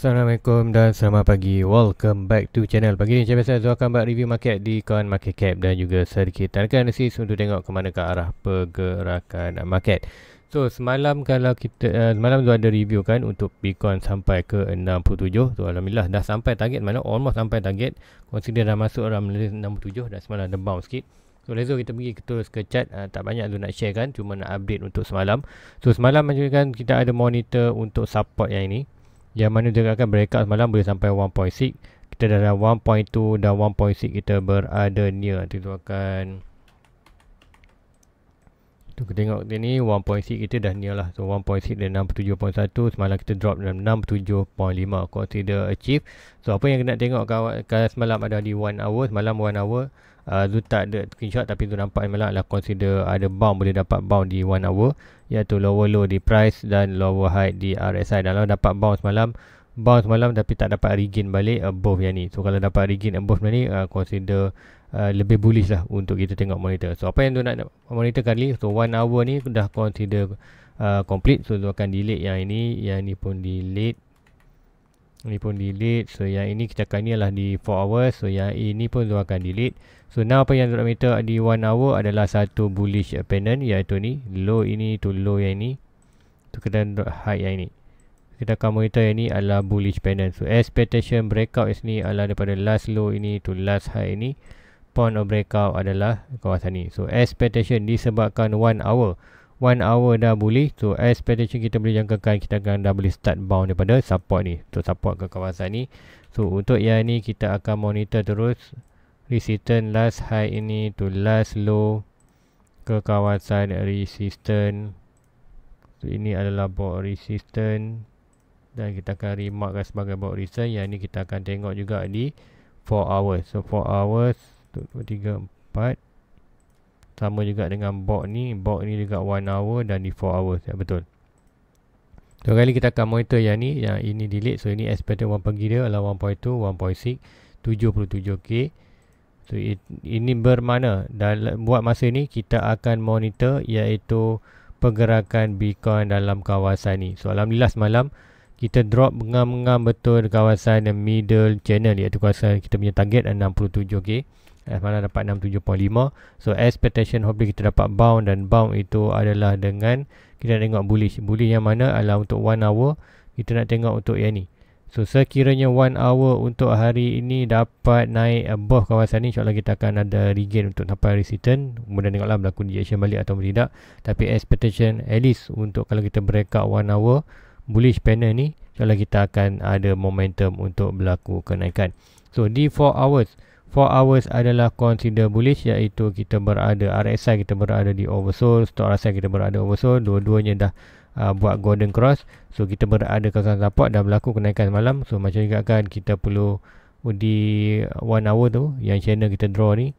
Assalamualaikum dan selamat pagi. Welcome back to channel. Pagi ni macam biasa, Zul akan buat review market di Coin Market Cap dan juga sedikit tarikan analisis untuk tengok ke mana ke arah pergerakan market. So semalam kalau kita uh, semalam tu ada review kan untuk Bitcoin sampai ke 67. So alhamdulillah dah sampai target mana almost sampai target. Consider dah masuk dalam 67 dan semalam ada bounce sikit. So lezo kita pergi ke terus ke chat uh, ah, tak banyak tu nak share kan cuma nak update untuk semalam. So semalam macam kan kita ada monitor untuk support yang ini. Yang mana dia akan breakout semalam boleh sampai 1.6 Kita dah dalam 1.2 dan 1.6 kita berada near Nanti tu akan Tu kita tengok dia ni 1.6 kita dah near lah So 1.6 dan 67.1 Semalam kita drop dalam 67.5 Consider achieve So apa yang kita nak tengok kawan Kalau semalam ada di 1 hour Semalam 1 hour uh, tu tak ada screenshot tapi tu nampak memang lah consider ada bound boleh dapat bound di one hour iaitu lower low di price dan lower high di RSI dan kalau dapat bound semalam bounce malam tapi tak dapat regain balik above yang ni so kalau dapat regain above ni uh, consider uh, lebih bullish lah untuk kita tengok monitor so apa yang tu nak monitor kali so one hour ni dah consider uh, complete so tu akan delete yang ini yang ni pun delete ini pun delete so yang ini kita akan ni adalah di 4 hours so yang ini pun tu akan delete So now apa yang drop meter di 1 hour adalah satu bullish pennant iaitu ni low ini to low yang ini tu kena high yang ini. Kita akan monitor yang ini adalah bullish pennant. So expectation breakout di sini adalah daripada last low ini to last high ini. Point of breakout adalah kawasan ni. So expectation disebabkan 1 hour. 1 hour dah bullish. So expectation kita boleh jangkakan kita akan dah boleh start bound daripada support ni. Untuk support ke kawasan ni. So untuk yang ni kita akan monitor terus resistance last high ini to last low ke kawasan resistance. So ini adalah buat resistance dan kita akan remarkkan sebagai buat resistance. Yang ini kita akan tengok juga di 4 hours. So 4 hours 2 3 4 sama juga dengan buat ni, buat ni juga 1 hour dan di 4 hours. Ya betul. So kali kita akan monitor yang ni, yang ini delete. So ini expected 1 pagi dia adalah 1.2, 1.6, 77k. So, ini bermakna dalam buat masa ini kita akan monitor iaitu pergerakan Bitcoin dalam kawasan ini. So, alhamdulillah semalam kita drop mengam-mengam betul kawasan middle channel iaitu kawasan kita punya target 67K. Eh, semalam dapat 67.5. So, expectation hopefully kita dapat bound dan bound itu adalah dengan kita tengok bullish. Bullish yang mana adalah untuk 1 hour kita nak tengok untuk yang ni. So sekiranya one hour untuk hari ini dapat naik above kawasan ni InsyaAllah kita akan ada regain untuk sampai resistant Kemudian tengoklah berlaku injection balik atau tidak Tapi expectation at least untuk kalau kita breakout one hour Bullish panel ni InsyaAllah kita akan ada momentum untuk berlaku kenaikan So di 4 hours 4 hours adalah consider bullish iaitu kita berada RSI kita berada di oversold Stock RSI kita berada oversold Dua-duanya dah uh, buat golden cross so kita berada kawasan tapak dan berlaku kenaikan malam so macam juga kan kita perlu di one hour tu yang channel kita draw ni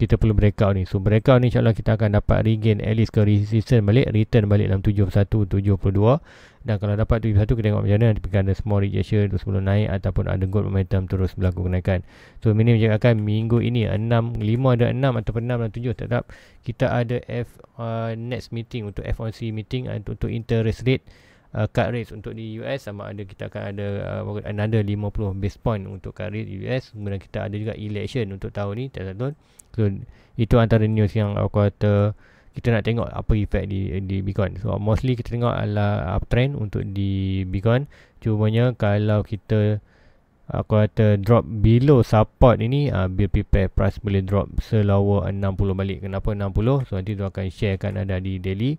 kita perlu breakout ni. So breakout ni insyaAllah kita akan dapat regain at least ke resistance balik, return balik dalam 71-72. Dan kalau dapat 71 kita tengok macam mana nanti ada small rejection tu sebelum naik ataupun ada good momentum terus berlaku kenaikan. So minim jika akan minggu ini 6, 5 ada 6 ataupun 6 dan 7 tak tetap kita ada F uh, next meeting untuk FOMC meeting untuk, uh, untuk interest rate Uh, cut rates untuk di US sama ada kita akan ada uh, another 50 base point untuk cut rate US kemudian kita ada juga election untuk tahun ni tahun-tahun So itu antara news yang aku kata kita nak tengok apa efek di di Bitcoin. So mostly kita tengok adalah uptrend untuk di Bitcoin. Cuma nya kalau kita aku kata drop below support ini uh, ah, be prepare price boleh drop selawa 60 balik. Kenapa 60? So nanti tu akan share sharekan ada di daily.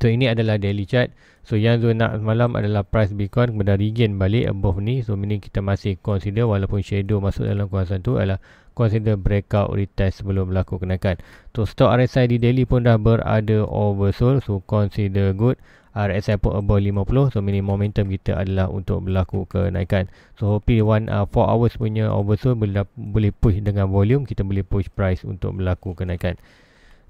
So ini adalah daily chart. So yang tu nak malam adalah price Bitcoin kemudian regain balik above ni. So ini kita masih consider walaupun shadow masuk dalam kawasan tu adalah consider breakout retest sebelum berlaku kenaikan. Untuk stok RSI di daily pun dah berada oversold so consider good. RSI pun above 50 so minimum momentum kita adalah untuk berlaku kenaikan. So hopefully 1 uh, hours punya oversold boleh, boleh push dengan volume kita boleh push price untuk berlaku kenaikan.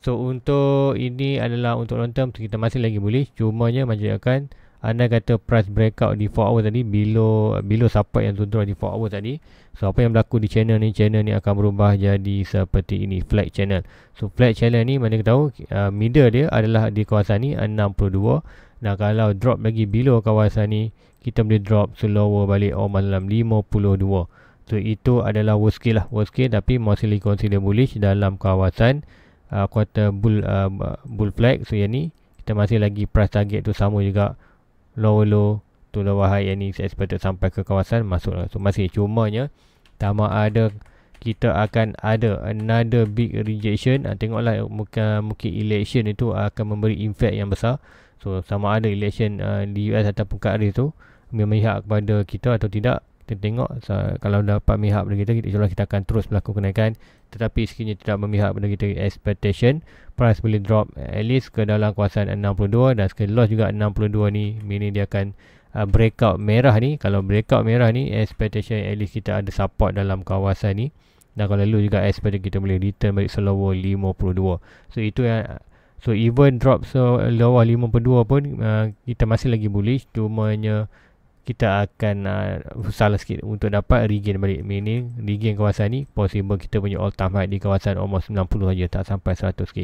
So untuk ini adalah untuk long term kita masih lagi boleh. cumanya menjadikan akan anda kata price breakout di 4 hour tadi below below support yang tuntut di 4 hour tadi so apa yang berlaku di channel ni channel ni akan berubah jadi seperti ini flat channel so flat channel ni mana kita tahu uh, middle dia adalah di kawasan ni 62 dan kalau drop lagi below kawasan ni kita boleh drop slower balik oh malam 52 So itu adalah worst case lah worst case tapi mostly consider bullish dalam kawasan uh, quarter bull uh, bull flag so yang ni kita masih lagi price target tu sama juga Lolo Tulah wahai yang ni expected sampai ke kawasan Masuk langsung masih Cumanya sama ada Kita akan ada Another big rejection ah, Tengoklah muka muka election itu Akan memberi impact yang besar So sama ada election uh, Di US ataupun kat hari tu Memihak kepada kita atau tidak Kita tengok so, Kalau dapat mihak kepada kita Kita, kita akan terus melakukan kenaikan tetapi sekiranya tidak memihak pada kita expectation price boleh drop at least ke dalam kawasan 62 dan sekali loss juga 62 ni mini dia akan uh, breakout merah ni kalau breakout merah ni expectation at least kita ada support dalam kawasan ni dan kalau lu juga expect kita boleh return balik selower 52 so itu yang so even drop so selower 52 pun uh, kita masih lagi bullish cumanya kita akan uh, salah sikit untuk dapat regain balik ini, regain kawasan ni possible kita punya all time high di kawasan almost 90 saja tak sampai 100k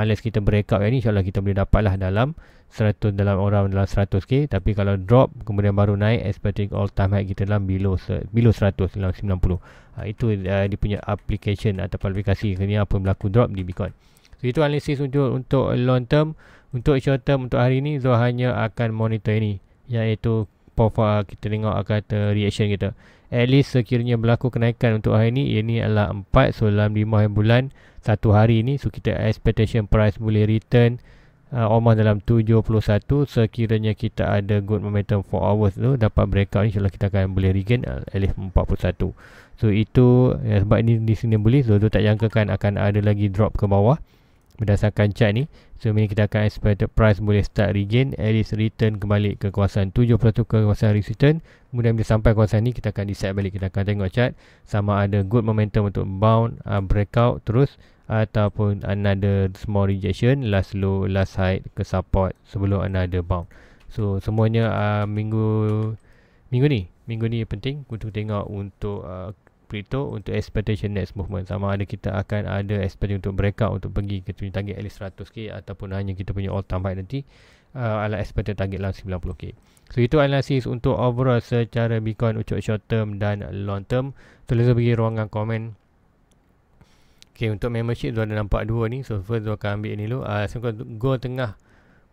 unless kita break out yang ni insyaAllah kita boleh dapat lah dalam 100 dalam orang dalam 100k tapi kalau drop kemudian baru naik expecting all time high kita dalam below, below 100 dalam 90 uh, ah, itu uh, dia punya application atau aplikasi ni apa berlaku drop di Bitcoin so itu analisis untuk untuk long term untuk short term untuk hari ni hanya akan monitor ini iaitu profile ah, kita tengok akan ada reaction kita. At least sekiranya berlaku kenaikan untuk hari ini, ini adalah 4 so dalam 5 hari bulan satu hari ini so kita expectation price boleh return uh, almost dalam 71 sekiranya kita ada good momentum for hours tu dapat breakout insyaallah kita akan boleh regain at least 41 so itu ya, sebab ini di sini boleh so tu tak jangkakan akan ada lagi drop ke bawah berdasarkan chart ni so ini kita akan expected price boleh start regain at least return kembali ke kawasan 70% ke kawasan resistance kemudian bila sampai kawasan ni kita akan decide balik kita akan tengok chart sama ada good momentum untuk bound uh, breakout terus ataupun another small rejection last low last high ke support sebelum another bound so semuanya uh, minggu minggu ni minggu ni penting untuk tengok untuk uh, crypto untuk expectation next movement sama ada kita akan ada expectation untuk breakout untuk pergi ke tujuan target at least 100k ataupun hanya kita punya all time high nanti uh, ala expected target lah 90k so itu analisis untuk overall secara bitcoin untuk short term dan long term tulis bagi ruangan komen Okay, untuk membership tu ada nampak dua ni. So, first tu akan ambil ni dulu. Uh, so, goal tengah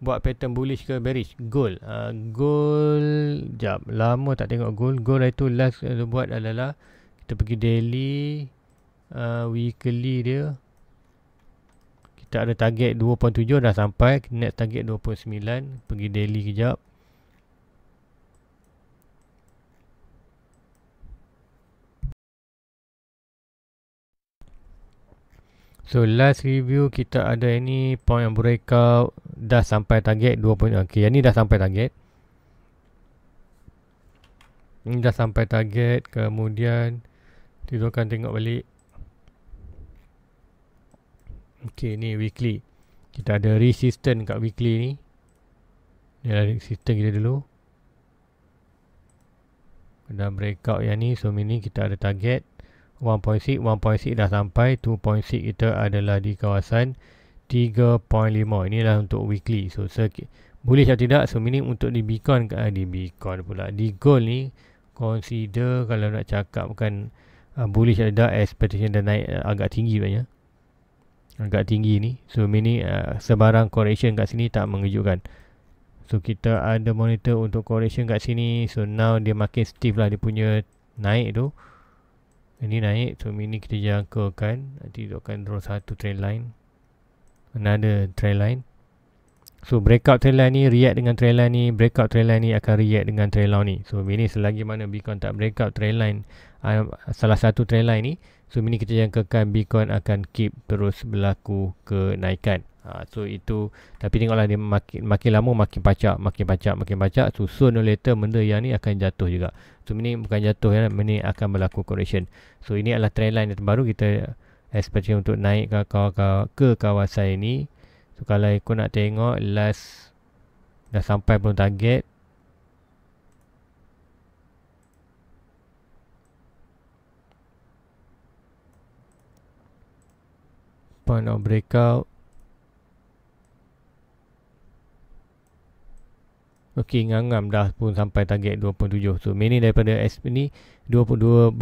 buat pattern bullish ke bearish? Gold Uh, ah, goal, jap. Lama tak tengok gold gold itu last uh, buat adalah kita pergi daily uh, weekly dia kita ada target 2.7 dah sampai net target 2.9 pergi daily kejap So last review kita ada ini point yang breakout dah sampai target 2.0. Okay, yang ni dah sampai target. Ini dah sampai target kemudian 2.9 kita akan tengok balik Okay ni weekly Kita ada resistance kat weekly ni Ni adalah resistance kita dulu Dah breakout yang ni So ini kita ada target 1.6 1.6 dah sampai 2.6 kita adalah di kawasan 3.5 Ini adalah untuk weekly So circuit boleh atau tidak so minimum untuk di beacon ke ah, di beacon pula di gold ni consider kalau nak cakap kan uh, ah, bullish ada expectation dan naik uh, agak tinggi sebenarnya agak tinggi ni so mini uh, ah, sebarang correction kat sini tak mengejutkan so kita ada monitor untuk correction kat sini so now dia makin stiff lah dia punya naik tu ini naik so mini kita jangkakan nanti dia akan draw satu trend line another trend line So breakout trail line ni react dengan trail line ni, breakout trail line ni akan react dengan trail line ni. So ini selagi mana Bitcoin tak breakout trail line uh, ah, salah satu trail line ni, so ini kita jangkakan Bitcoin akan keep terus berlaku kenaikan. Ha, so itu tapi tengoklah dia makin makin lama makin pacak, makin pacak, makin pacak. So soon or later benda yang ni akan jatuh juga. So ini bukan jatuh ya, ini akan berlaku correction. So ini adalah trail line yang terbaru kita especially untuk naik ke kawasan ini. So kalau aku nak tengok last dah sampai pun target. Point of breakout. Okey, ngam-ngam dah pun sampai target 2.7. So, mini daripada SP ni 2.7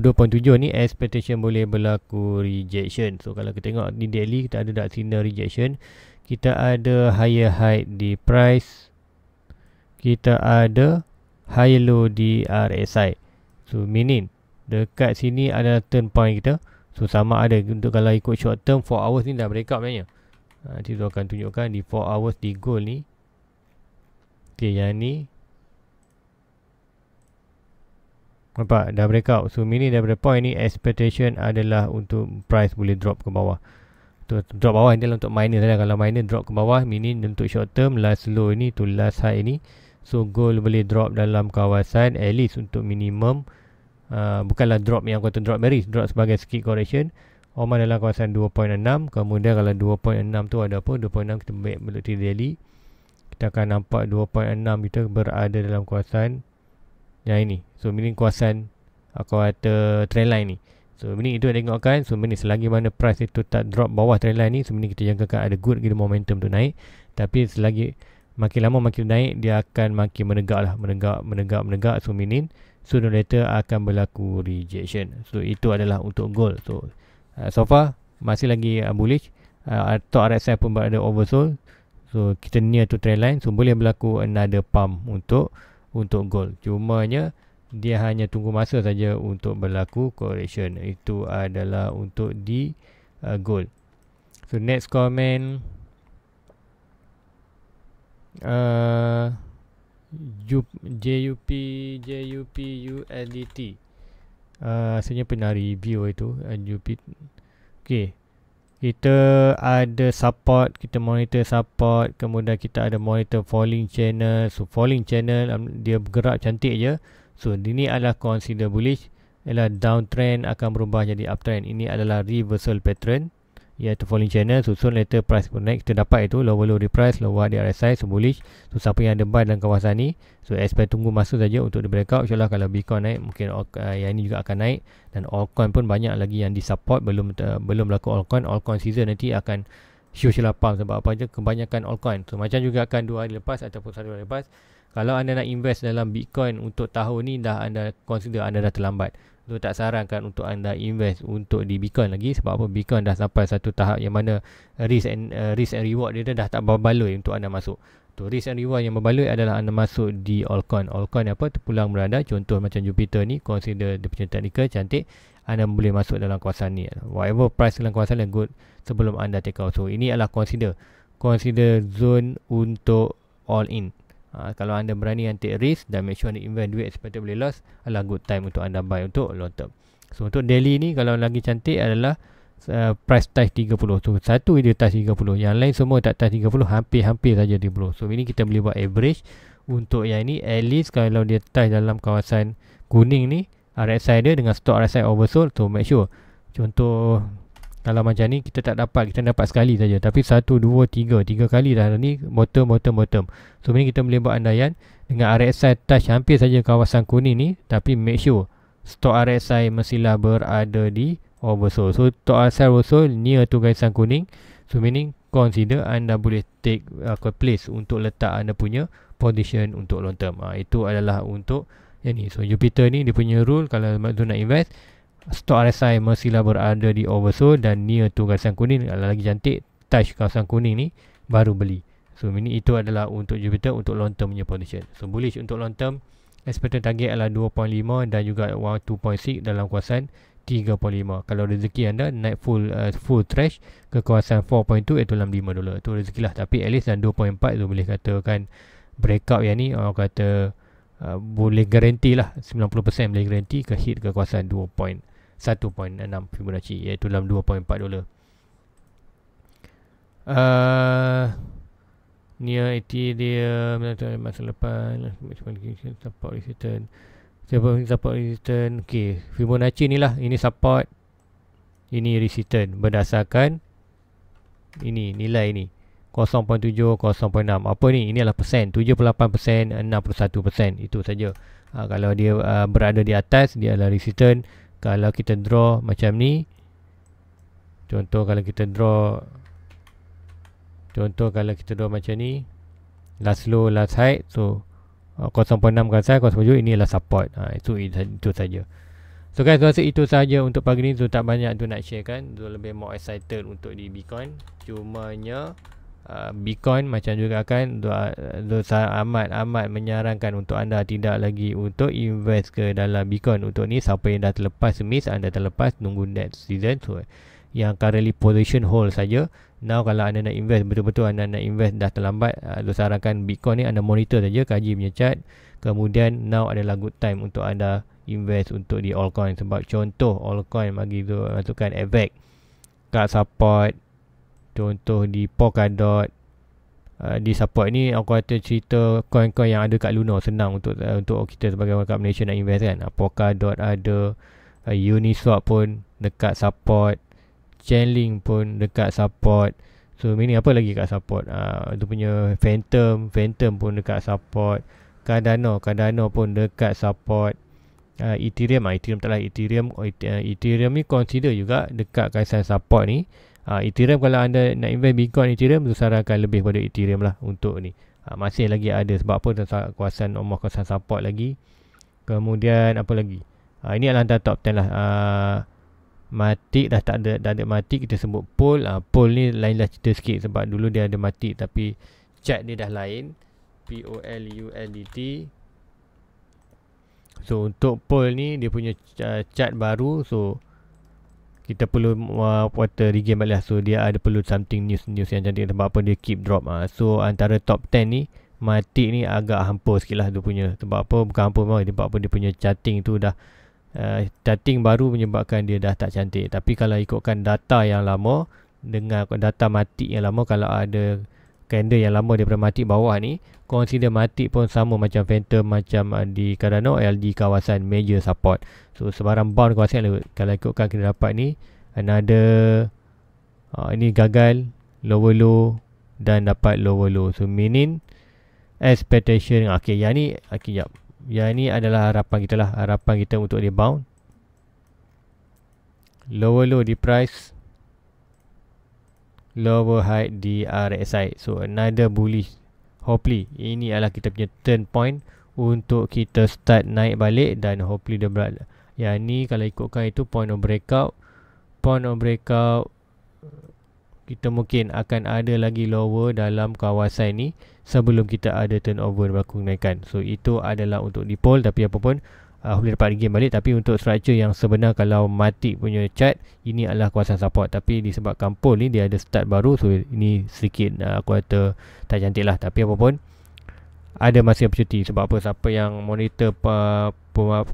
ni expectation boleh berlaku rejection. So, kalau kita tengok di daily kita ada dak signal rejection kita ada higher high di price kita ada high low di RSI so meaning dekat sini ada turn point kita so sama ada untuk kalau ikut short term 4 hours ni dah break out sebenarnya ha, nanti tu akan tunjukkan di 4 hours di gold ni ok yang ni nampak dah break out so meaning daripada point ni expectation adalah untuk price boleh drop ke bawah to, drop bawah ini adalah untuk minor lah. Kalau minor drop ke bawah mini untuk short term last low ini to last high ni. So gold boleh drop dalam kawasan at least untuk minimum uh, bukanlah drop yang kata drop bearish, drop sebagai skip correction. Oman dalam kawasan 2.6 kemudian kalau 2.6 tu ada apa 2.6 kita back bullet daily kita akan nampak 2.6 kita berada dalam kawasan yang ini so meaning kawasan aku uh, kata trend line ni So ini itu ada tengokkan So ini selagi mana price itu tak drop bawah trend line ni So ini kita jangkakan ada good gitu momentum tu naik Tapi selagi makin lama makin naik Dia akan makin menegak lah Menegak, menegak, menegak So ini sooner later akan berlaku rejection So itu adalah untuk gold So uh, so far masih lagi uh, bullish uh, Atau RSI pun berada oversold So kita near to trend line So boleh berlaku another pump untuk untuk gold Cumanya dia hanya tunggu masa saja untuk berlaku correction itu adalah untuk di uh, gold so next comment uh, JUP JUP JUP USDT uh, pernah review itu uh, JUP okey kita ada support kita monitor support kemudian kita ada monitor falling channel so falling channel um, dia bergerak cantik je So ini adalah consider bullish ialah downtrend akan berubah jadi uptrend. Ini adalah reversal pattern iaitu falling channel. So soon later price pun naik. Kita dapat itu lower low reprice, lower di RSI, so bullish. So siapa yang ada buy dalam kawasan ni, so expect tunggu masa saja untuk di breakout. Insyaallah kalau Bitcoin naik, mungkin all, uh, yang ini juga akan naik dan altcoin pun banyak lagi yang di support belum uh, belum berlaku altcoin. Altcoin season nanti akan Syur-syur lapang sebab apa je kebanyakan altcoin. So macam juga akan dua hari lepas ataupun satu hari lepas kalau anda nak invest dalam Bitcoin untuk tahun ni dah anda consider anda dah terlambat. So tak sarankan untuk anda invest untuk di Bitcoin lagi sebab apa Bitcoin dah sampai satu tahap yang mana risk and uh, risk and reward dia dah tak berbaloi untuk anda masuk. Tu risk and reward yang berbaloi adalah anda masuk di altcoin. Altcoin apa tu pulang berada contoh macam Jupiter ni consider dia punya technical cantik anda boleh masuk dalam kawasan ni. Whatever price dalam kawasan ni good sebelum anda take out. So ini adalah consider consider zone untuk all in. Ha, kalau anda berani yang take risk dan make sure anda invest duit sepatutnya boleh loss adalah good time untuk anda buy untuk long term. So untuk daily ni kalau lagi cantik adalah uh, price touch 30. So satu dia touch 30. Yang lain semua tak touch 30 hampir-hampir saja 30. So ini kita boleh buat average untuk yang ini at least kalau dia touch dalam kawasan kuning ni RSI dia dengan stock RSI oversold so make sure contoh kalau macam ni kita tak dapat Kita dapat sekali saja Tapi satu, dua, tiga Tiga kali dah ni Bottom, bottom, bottom So ini kita boleh buat andaian Dengan RSI touch hampir saja kawasan kuning ni Tapi make sure Stok RSI mestilah berada di oversold So stok RSI oversold near tu kawasan kuning So meaning consider anda boleh take uh, place Untuk letak anda punya position untuk long term ha, Itu adalah untuk yang ni So Jupiter ni dia punya rule Kalau nak invest stok RSI masihlah berada di oversold dan near tu kawasan kuning lagi cantik touch kawasan kuning ni baru beli so ini itu adalah untuk Jupiter untuk long term punya position so bullish untuk long term expected target adalah 2.5 dan juga 2.6 dalam kawasan 3.5 kalau rezeki anda naik full uh, full trash ke kawasan 4.2 iaitu dalam 5 dolar rezeki lah. tapi at least dalam 2.4 tu boleh katakan breakout yang ni orang kata uh, boleh garanti lah 90% boleh garanti ke hit ke kawasan 1.6 Fibonacci iaitu dalam 2.4 dolar. Uh, Nia IT dia menentang masa lepas maximum support resistance. Siapa yang support resistance? Okey, Fibonacci ni lah. Ini support ini resistance berdasarkan ini nilai ini 0.7 0.6 apa ni ini adalah persen 78% 61% itu saja ha, kalau dia uh, berada di atas dia adalah resistance kalau kita draw macam ni contoh kalau kita draw contoh kalau kita draw macam ni last low last high, so 0.6 uh, kan saya 0.7 ini adalah support ha, itu itu saja so guys rasa itu saja untuk pagi ni so tak banyak tu nak share kan so lebih more excited untuk di bitcoin cumanya nya Uh, Bitcoin macam juga kan Zulsan amat amat menyarankan untuk anda tidak lagi untuk invest ke dalam Bitcoin untuk ni siapa yang dah terlepas miss anda terlepas tunggu next season so, yang currently position hold saja now kalau anda nak invest betul-betul anda nak invest dah terlambat uh, sarankan Bitcoin ni anda monitor saja kaji punya chart kemudian now adalah good time untuk anda invest untuk di altcoin sebab contoh altcoin bagi tu masukkan effect card support contoh di Polkadot uh, di support ni aku kata cerita coin-coin yang ada kat Luna senang untuk uh, untuk kita sebagai orang kat Malaysia nak invest kan uh, Polkadot ada uh, Uniswap pun dekat support Chainlink pun dekat support so mini apa lagi kat support uh, tu punya Phantom Phantom pun dekat support Cardano Cardano pun dekat support Uh, Ethereum Ethereum taklah Ethereum Ethereum ni consider juga dekat kaisan support ni uh, Ethereum kalau anda nak invest Bitcoin Ethereum saya sarankan lebih pada Ethereum lah untuk ni uh, masih lagi ada sebab apa kawasan Omoh kawasan support lagi kemudian apa lagi uh, ini adalah top 10 lah uh, Matik dah tak ada dah ada Matik kita sebut poll uh, poll ni lain lah cerita sikit sebab dulu dia ada Matik tapi chat dia dah lain p o l u l d So untuk poll ni dia punya uh, chat baru so kita perlu uh, water uh, regain balik lah. So dia ada perlu something news news yang cantik sebab apa dia keep drop ah. So antara top 10 ni mati ni agak hampa sikit lah dia punya sebab apa bukan hampa memang sebab apa dia punya charting tu dah uh, charting baru menyebabkan dia dah tak cantik tapi kalau ikutkan data yang lama dengan data mati yang lama kalau ada candle yang lama daripada matik bawah ni consider matik pun sama macam phantom macam uh, di Cardano LD kawasan major support so sebarang bound kawasan lah. kalau ikutkan kena dapat ni another uh, ini gagal lower low dan dapat lower low so meaning expectation ah, ok yang ni ok jap yang ni adalah harapan kita lah harapan kita untuk rebound lower low di price lower high di RSI. So another bullish. Hopefully ini adalah kita punya turn point untuk kita start naik balik dan hopefully dia berat. Yang ni kalau ikutkan itu point of breakout. Point of breakout kita mungkin akan ada lagi lower dalam kawasan ni sebelum kita ada turnover berlaku naikkan. So itu adalah untuk dipol tapi apa pun uh, boleh dapat game balik tapi untuk structure yang sebenar kalau mati punya chat ini adalah kuasa support tapi disebabkan pole ni dia ada start baru so ini sedikit uh, aku kata tak cantik lah tapi apa pun ada masih opportunity sebab apa siapa yang monitor uh,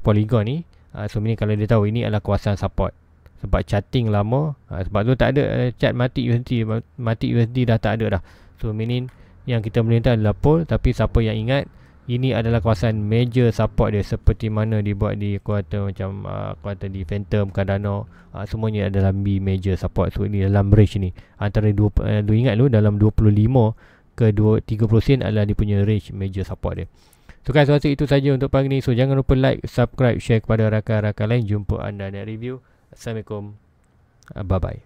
polygon ni uh, so ini kalau dia tahu ini adalah kuasa support sebab chatting lama uh, sebab tu tak ada uh, eh, chat mati USD mati USD dah tak ada dah so meaning yang kita melintas adalah pole tapi siapa yang ingat ini adalah kawasan major support dia seperti mana dibuat di kuarter macam uh, ah, kuarter di Phantom, Cardano uh, semuanya adalah B major support so ini dalam range ni antara dua, uh, lu ingat lu dalam 25 ke 2, 30 sen adalah dia punya range major support dia so guys so, itu saja untuk pagi ni so jangan lupa like, subscribe, share kepada rakan-rakan lain jumpa anda dalam review Assalamualaikum uh, bye-bye